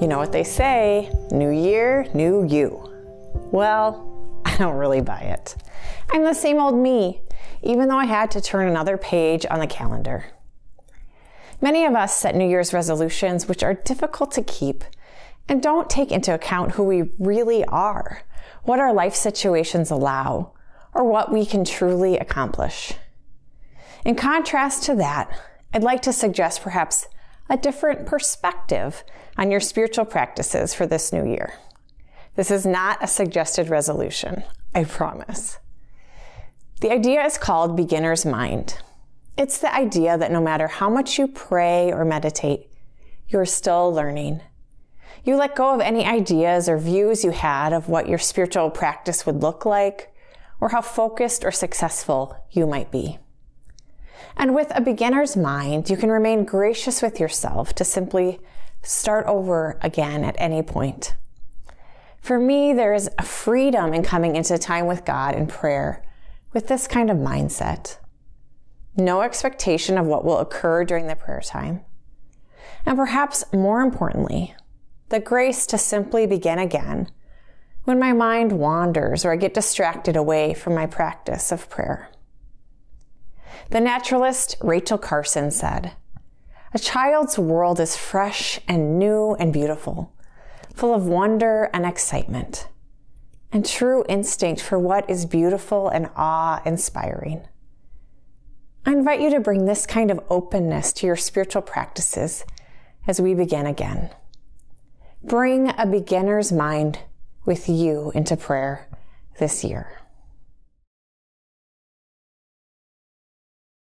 You know what they say new year, new you. Well, I don't really buy it. I'm the same old me, even though I had to turn another page on the calendar. Many of us set New Year's resolutions which are difficult to keep and don't take into account who we really are, what our life situations allow, or what we can truly accomplish. In contrast to that, I'd like to suggest perhaps a different perspective on your spiritual practices for this new year. This is not a suggested resolution, I promise. The idea is called beginner's mind. It's the idea that no matter how much you pray or meditate, you're still learning. You let go of any ideas or views you had of what your spiritual practice would look like or how focused or successful you might be. And with a beginner's mind, you can remain gracious with yourself to simply start over again at any point. For me, there is a freedom in coming into time with God in prayer with this kind of mindset. No expectation of what will occur during the prayer time. And perhaps more importantly, the grace to simply begin again when my mind wanders or I get distracted away from my practice of prayer. The naturalist Rachel Carson said, A child's world is fresh and new and beautiful, full of wonder and excitement, and true instinct for what is beautiful and awe inspiring. I invite you to bring this kind of openness to your spiritual practices as we begin again. Bring a beginner's mind with you into prayer this year.